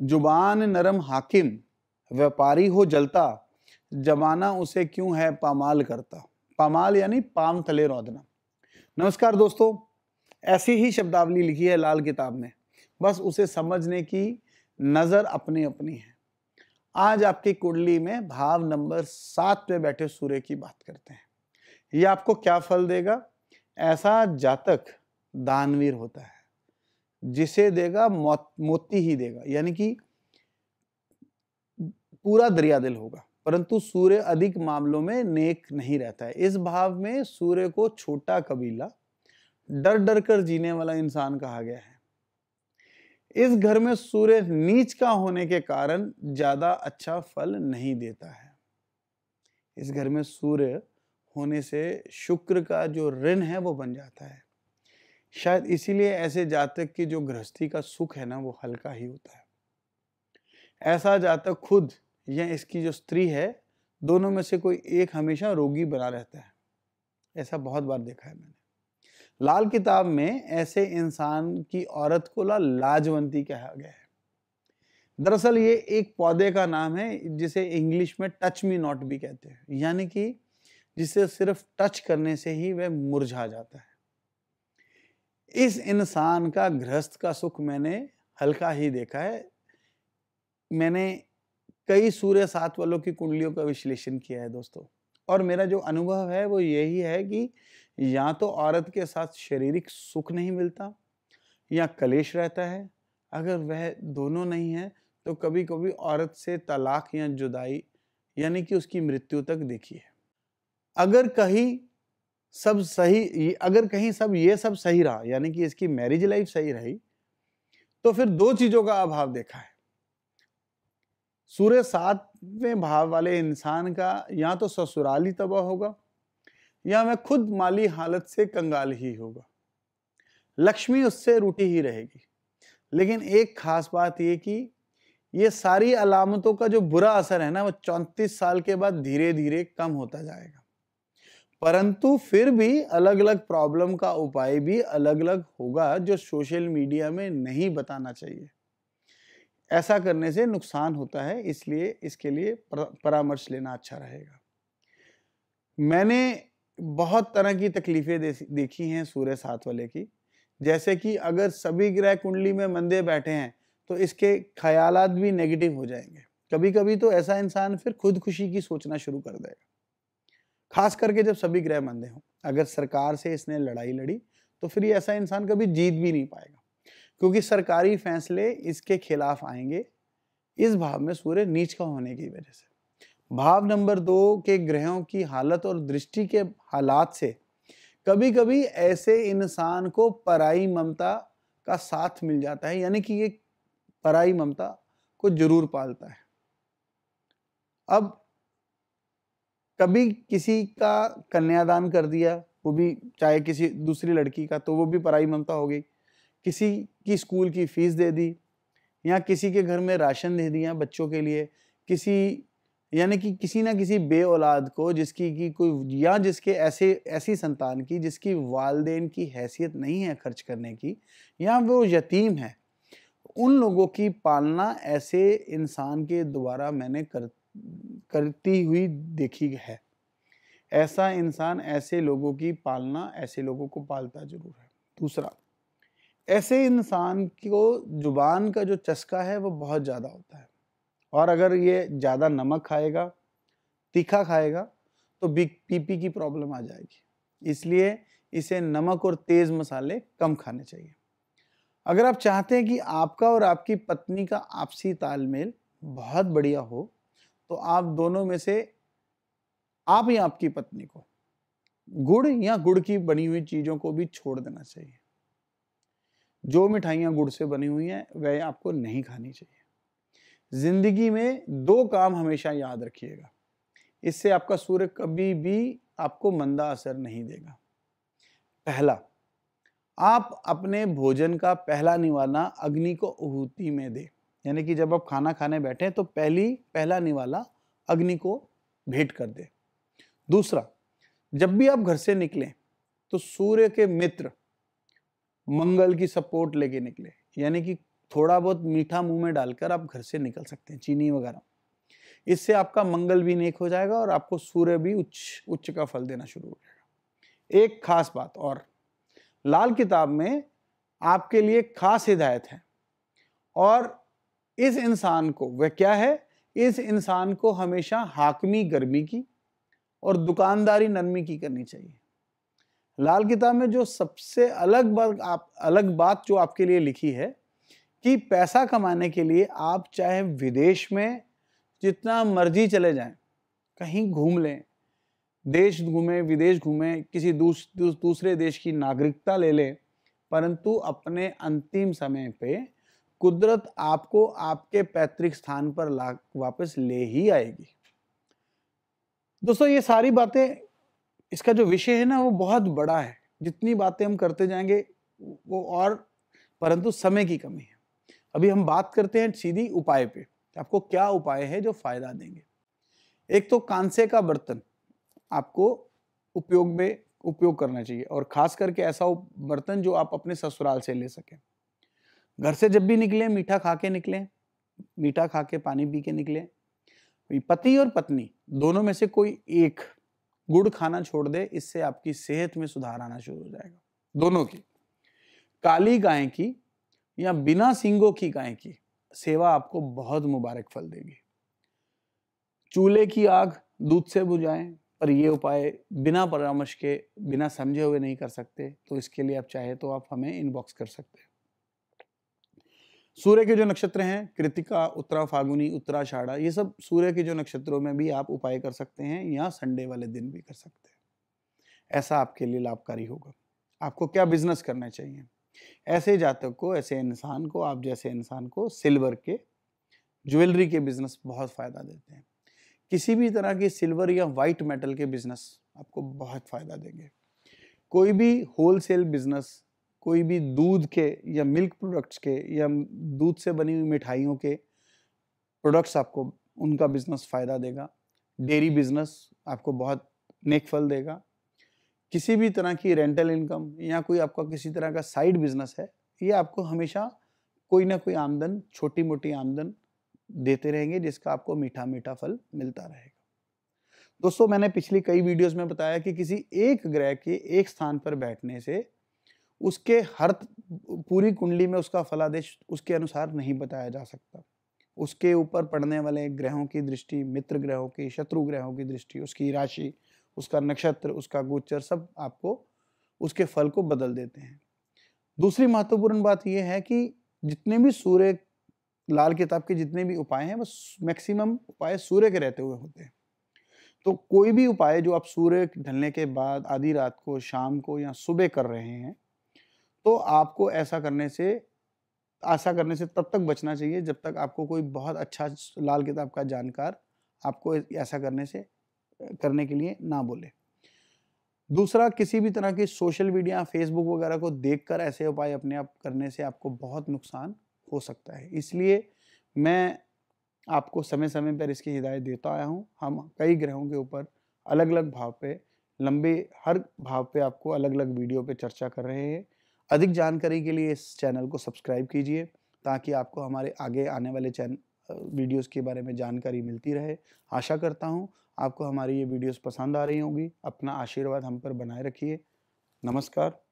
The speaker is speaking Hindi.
जुबान नरम हाकिम व्यापारी हो जलता जमाना उसे क्यों है पामाल करता पामाल यानी पाम तले रौदना नमस्कार दोस्तों ऐसी ही शब्दावली लिखी है लाल किताब में बस उसे समझने की नज़र अपनी अपनी है आज आपकी कुंडली में भाव नंबर सात पे बैठे सूर्य की बात करते हैं यह आपको क्या फल देगा ऐसा जातक दानवीर होता है जिसे देगा मोती ही देगा यानी कि पूरा दरिया दिल होगा परंतु सूर्य अधिक मामलों में नेक नहीं रहता है इस भाव में सूर्य को छोटा कबीला डर डर कर जीने वाला इंसान कहा गया है इस घर में सूर्य नीच का होने के कारण ज्यादा अच्छा फल नहीं देता है इस घर में सूर्य होने से शुक्र का जो ऋण है वो बन जाता है शायद इसीलिए ऐसे जातक की जो गृहस्थी का सुख है ना वो हल्का ही होता है ऐसा जातक खुद या इसकी जो स्त्री है दोनों में से कोई एक हमेशा रोगी बना रहता है ऐसा बहुत बार देखा है मैंने लाल किताब में ऐसे इंसान की औरत को ला लाजवंती कहा गया है दरअसल ये एक पौधे का नाम है जिसे इंग्लिश में टच मी नॉट भी कहते हैं यानी कि जिसे सिर्फ टच करने से ही वह मुरझा जाता है इस इंसान का गृहस्थ का सुख मैंने हल्का ही देखा है मैंने कई सूर्य सात वालों की कुंडलियों का विश्लेषण किया है दोस्तों और मेरा जो अनुभव है वो यही है कि या तो औरत के साथ शारीरिक सुख नहीं मिलता या कलेश रहता है अगर वह दोनों नहीं है तो कभी कभी औरत से तलाक या जुदाई यानी कि उसकी मृत्यु तक देखी है अगर कहीं सब सही अगर कहीं सब ये सब सही रहा यानी कि इसकी मैरिज लाइफ सही रही तो फिर दो चीजों का अभाव देखा है सूर्य सातवें भाव वाले इंसान का या तो ससुराली तबाह होगा या वह खुद माली हालत से कंगाल ही होगा लक्ष्मी उससे रूटी ही रहेगी लेकिन एक खास बात ये कि ये सारी अलामतों का जो बुरा असर है ना वो चौंतीस साल के बाद धीरे धीरे कम होता जाएगा परंतु फिर भी अलग अलग प्रॉब्लम का उपाय भी अलग अलग होगा जो सोशल मीडिया में नहीं बताना चाहिए ऐसा करने से नुकसान होता है इसलिए इसके लिए परामर्श लेना अच्छा रहेगा मैंने बहुत तरह की तकलीफ़ें देखी हैं सूर्य सात वाले की जैसे कि अगर सभी ग्रह कुंडली में मंदे बैठे हैं तो इसके ख्यालात भी नेगेटिव हो जाएंगे कभी कभी तो ऐसा इंसान फिर खुदकुशी की सोचना शुरू कर देगा खास करके जब सभी ग्रह मंदे हों अगर सरकार से इसने लड़ाई लड़ी तो फिर ये ऐसा इंसान कभी जीत भी नहीं पाएगा क्योंकि सरकारी फैसले इसके खिलाफ आएंगे इस भाव में सूर्य नीच का होने की वजह से भाव नंबर दो के ग्रहों की हालत और दृष्टि के हालात से कभी कभी ऐसे इंसान को पराई ममता का साथ मिल जाता है यानी कि ये पराई ममता को जरूर पालता है अब कभी किसी का कन्यादान कर दिया वो भी चाहे किसी दूसरी लड़की का तो वो भी पराई ममता हो गई किसी की स्कूल की फीस दे दी या किसी के घर में राशन दे दिया बच्चों के लिए किसी यानी कि किसी ना किसी बे औलाद को जिसकी की कोई या जिसके ऐसे ऐसी संतान की जिसकी वालदेन की हैसियत नहीं है खर्च करने की या वो यतीम है उन लोगों की पालना ऐसे इंसान के द्वारा मैंने कर करती हुई देखी है ऐसा इंसान ऐसे लोगों की पालना ऐसे लोगों को पालता जरूर है दूसरा ऐसे इंसान को जुबान का जो चस्का है वो बहुत ज़्यादा होता है और अगर ये ज़्यादा नमक खाएगा तीखा खाएगा तो बी पीपी की प्रॉब्लम आ जाएगी इसलिए इसे नमक और तेज़ मसाले कम खाने चाहिए अगर आप चाहते हैं कि आपका और आपकी पत्नी का आपसी तालमेल बहुत बढ़िया हो तो आप दोनों में से आप या आपकी पत्नी को गुड़ या गुड़ की बनी हुई चीज़ों को भी छोड़ देना चाहिए जो मिठाइयाँ गुड़ से बनी हुई हैं वह आपको नहीं खानी चाहिए ज़िंदगी में दो काम हमेशा याद रखिएगा इससे आपका सूर्य कभी भी आपको मंदा असर नहीं देगा पहला आप अपने भोजन का पहला निवाना अग्नि को आहूति में दें यानी कि जब आप खाना खाने बैठे तो पहली पहला निवाला अग्नि को भेंट कर दे दूसरा जब भी आप घर से निकलें तो सूर्य के मित्र मंगल की सपोर्ट लेके निकले यानी कि थोड़ा बहुत मीठा मुंह में डालकर आप घर से निकल सकते हैं चीनी वगैरह इससे आपका मंगल भी नेक हो जाएगा और आपको सूर्य भी उच्च उच्च का फल देना शुरू हो जाएगा एक खास बात और लाल किताब में आपके लिए खास हिदायत है और इस इंसान को वह क्या है इस इंसान को हमेशा हाकमी गर्मी की और दुकानदारी नरमी की करनी चाहिए लाल किताब में जो सबसे अलग बात आप अलग बात जो आपके लिए लिखी है कि पैसा कमाने के लिए आप चाहे विदेश में जितना मर्जी चले जाएं कहीं घूम लें देश घूमें विदेश घूमें किसी दूस, दूस, दूसरे देश की नागरिकता ले लें परंतु अपने अंतिम समय पे कुदरत आपको आपके पैतृक स्थान पर ला वापस ले ही आएगी दोस्तों ये सारी बातें इसका जो विषय है ना वो बहुत बड़ा है जितनी बातें हम करते जाएंगे वो और परंतु समय की कमी है अभी हम बात करते हैं सीधी उपाय पे आपको क्या उपाय है जो फायदा देंगे एक तो कांसे का बर्तन आपको उपयोग में उपयोग करना चाहिए और खास करके ऐसा बर्तन जो आप अपने ससुराल से ले सकें घर से जब भी निकले मीठा खा के निकले मीठा खा के पानी पी के निकले पति और पत्नी दोनों में से कोई एक गुड़ खाना छोड़ दे इससे आपकी सेहत में सुधार आना शुरू हो जाएगा दोनों की काली गाय की या बिना सिंगों की गाय की सेवा आपको बहुत मुबारक फल देगी चूल्हे की आग दूध से बुझाएं पर ये उपाय बिना परामर्श के बिना समझे हुए नहीं कर सकते तो इसके लिए आप चाहे तो आप हमें इनबॉक्स कर सकते हैं सूर्य के जो नक्षत्र हैं कृतिका उत्तरा फागुनी उत्तराषाढ़ा ये सब सूर्य के जो नक्षत्रों में भी आप उपाय कर सकते हैं या संडे वाले दिन भी कर सकते हैं ऐसा आपके लिए लाभकारी होगा आपको क्या बिजनेस करना चाहिए ऐसे जातक को ऐसे इंसान को आप जैसे इंसान को सिल्वर के ज्वेलरी के बिजनेस बहुत फ़ायदा देते हैं किसी भी तरह के सिल्वर या वाइट मेटल के बिजनेस आपको बहुत फ़ायदा देंगे कोई भी होलसेल बिजनेस कोई भी दूध के या मिल्क प्रोडक्ट्स के या दूध से बनी हुई मिठाइयों के प्रोडक्ट्स आपको उनका बिजनेस फ़ायदा देगा डेयरी बिजनेस आपको बहुत नेक फल देगा किसी भी तरह की रेंटल इनकम या कोई आपका किसी तरह का साइड बिजनेस है ये आपको हमेशा कोई ना कोई आमदन छोटी मोटी आमदन देते रहेंगे जिसका आपको मीठा मीठा फल मिलता रहेगा दोस्तों मैंने पिछली कई वीडियोस में बताया कि किसी एक ग्रह के एक स्थान पर बैठने से उसके हर पूरी कुंडली में उसका फलादेश उसके अनुसार नहीं बताया जा सकता उसके ऊपर पड़ने वाले ग्रहों की दृष्टि मित्र ग्रहों की शत्रु ग्रहों की दृष्टि उसकी राशि उसका नक्षत्र उसका गोचर सब आपको उसके फल को बदल देते हैं दूसरी महत्वपूर्ण बात यह है कि जितने भी सूर्य लाल किताब के जितने भी उपाय हैं बस मैक्सिमम उपाय सूर्य के रहते हुए होते हैं तो कोई भी उपाय जो आप सूर्य ढलने के बाद आधी रात को शाम को या सुबह कर रहे हैं तो आपको ऐसा करने से ऐसा करने से तब तक बचना चाहिए जब तक आपको कोई बहुत अच्छा लाल किताब का जानकार आपको ऐसा करने से करने के लिए ना बोले दूसरा किसी भी तरह की सोशल मीडिया फेसबुक वगैरह को देखकर ऐसे उपाय अपने आप करने से आपको बहुत नुकसान हो सकता है इसलिए मैं आपको समय समय पर इसकी हिदायत देता आया हूँ हम कई ग्रहों के ऊपर अलग अलग भाव पे लंबे हर भाव पे आपको अलग अलग वीडियो पे चर्चा कर रहे हैं अधिक जानकारी के लिए इस चैनल को सब्सक्राइब कीजिए ताकि आपको हमारे आगे आने वाले चैन वीडियोस के बारे में जानकारी मिलती रहे आशा करता हूँ आपको हमारी ये वीडियोस पसंद आ रही होंगी अपना आशीर्वाद हम पर बनाए रखिए नमस्कार